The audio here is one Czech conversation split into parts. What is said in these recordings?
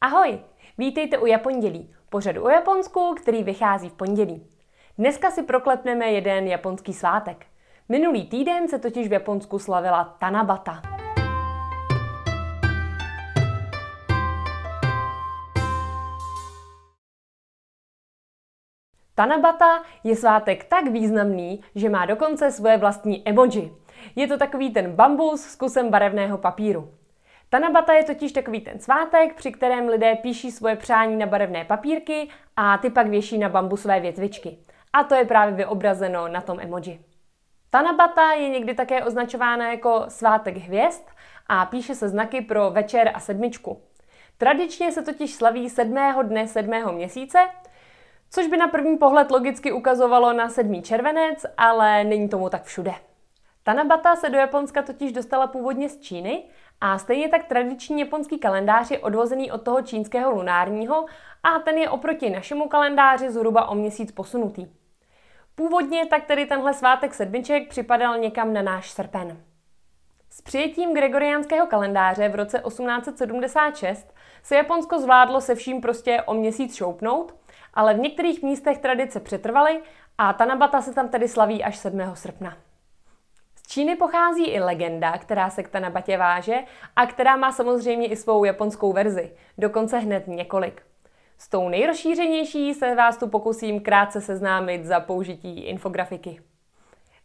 Ahoj! Vítejte u Japondělí, pořadu o Japonsku, který vychází v pondělí. Dneska si proklepneme jeden japonský svátek. Minulý týden se totiž v Japonsku slavila Tanabata. Tanabata je svátek tak významný, že má dokonce svoje vlastní emoji. Je to takový ten bambus s kusem barevného papíru. Tanabata je totiž takový ten svátek, při kterém lidé píší svoje přání na barevné papírky a ty pak věší na bambusové větvičky. A to je právě vyobrazeno na tom emoji. Tanabata je někdy také označována jako svátek hvězd a píše se znaky pro večer a sedmičku. Tradičně se totiž slaví sedmého dne sedmého měsíce, což by na první pohled logicky ukazovalo na sedmý červenec, ale není tomu tak všude. Tanabata se do Japonska totiž dostala původně z Číny a stejně tak tradiční japonský kalendář je odvozený od toho čínského lunárního a ten je oproti našemu kalendáři zhruba o měsíc posunutý. Původně tak tedy tenhle svátek sedmiček připadal někam na náš srpen. S přijetím gregoriánského kalendáře v roce 1876 se Japonsko zvládlo se vším prostě o měsíc šoupnout, ale v některých místech tradice přetrvaly a Tanabata se tam tedy slaví až 7. srpna. Číny pochází i legenda, která se k Tanabatě váže a která má samozřejmě i svou japonskou verzi, dokonce hned několik. S tou nejrozšířenější se vás tu pokusím krátce seznámit za použití infografiky.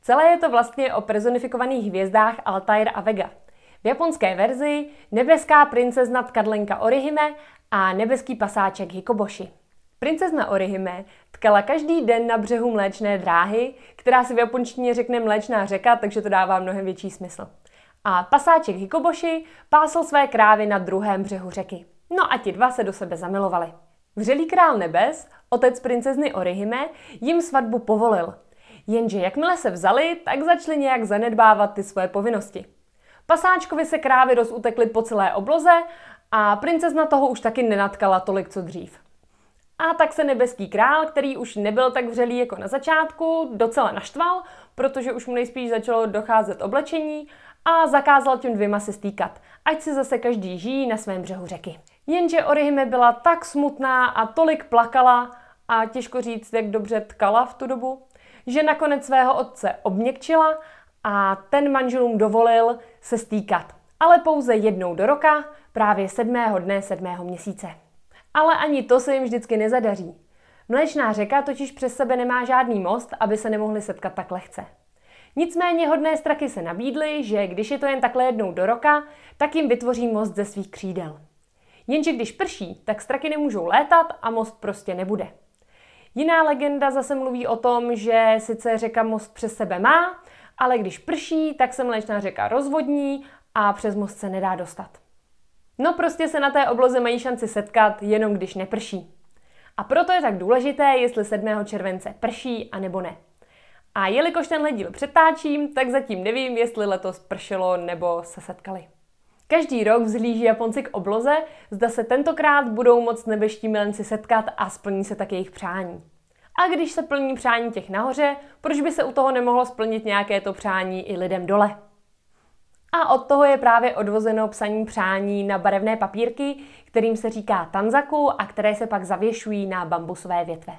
Celé je to vlastně o personifikovaných hvězdách Altair a Vega. V japonské verzi nebeská princezna Tkadlenka Orihime a nebeský pasáček Hikoboshi. Princezna Orihime tkala každý den na břehu mléčné dráhy, která se v japonštině řekne mléčná řeka, takže to dává mnohem větší smysl. A pasáček Hikoboši pásl své krávy na druhém břehu řeky. No a ti dva se do sebe zamilovali. Vřelý král nebes, otec princezny Orihime, jim svatbu povolil. Jenže jakmile se vzali, tak začali nějak zanedbávat ty svoje povinnosti. Pasáčkovi se krávy rozutekly po celé obloze a princezna toho už taky nenatkala tolik co dřív. A tak se nebeský král, který už nebyl tak vřelý jako na začátku, docela naštval, protože už mu nejspíš začalo docházet oblečení a zakázal těm dvěma se stýkat, ať si zase každý žijí na svém břehu řeky. Jenže Orihime byla tak smutná a tolik plakala, a těžko říct, jak dobře tkala v tu dobu, že nakonec svého otce obměkčila a ten manželům dovolil se stýkat. Ale pouze jednou do roka, právě sedmého dne sedmého měsíce. Ale ani to se jim vždycky nezadaří. Mlečná řeka totiž přes sebe nemá žádný most, aby se nemohli setkat tak lehce. Nicméně hodné straky se nabídly, že když je to jen takhle jednou do roka, tak jim vytvoří most ze svých křídel. Jenže když prší, tak straky nemůžou létat a most prostě nebude. Jiná legenda zase mluví o tom, že sice řeka most přes sebe má, ale když prší, tak se mlečná řeka rozvodní a přes most se nedá dostat. No prostě se na té obloze mají šanci setkat, jenom když neprší. A proto je tak důležité, jestli 7. července prší a nebo ne. A jelikož tenhle díl přetáčím, tak zatím nevím, jestli letos pršelo nebo se setkali. Každý rok vzhlíží Japonci k obloze, zda se tentokrát budou moc nebeští milenci setkat a splní se tak jejich přání. A když se plní přání těch nahoře, proč by se u toho nemohlo splnit nějaké to přání i lidem dole? A od toho je právě odvozeno psaní přání na barevné papírky, kterým se říká tanzaku a které se pak zavěšují na bambusové větve.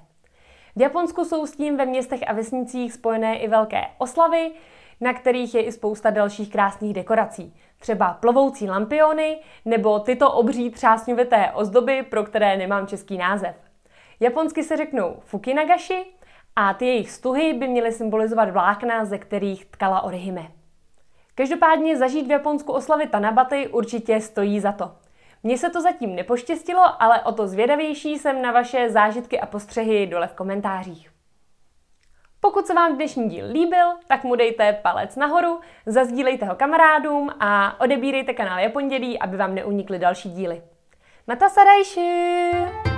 V Japonsku jsou s tím ve městech a vesnicích spojené i velké oslavy, na kterých je i spousta dalších krásných dekorací. Třeba plovoucí lampiony nebo tyto obří třásňovité ozdoby, pro které nemám český název. Japonsky se řeknou fukinagashi a ty jejich stuhy by měly symbolizovat vlákna, ze kterých tkala orihime. Každopádně zažít v Japonsku oslavy Tanabaty určitě stojí za to. Mně se to zatím nepoštěstilo, ale o to zvědavější jsem na vaše zážitky a postřehy dole v komentářích. Pokud se vám dnešní díl líbil, tak mu dejte palec nahoru, zazdílejte ho kamarádům a odebírejte kanál Japondělí, aby vám neunikly další díly. Mata sadajši!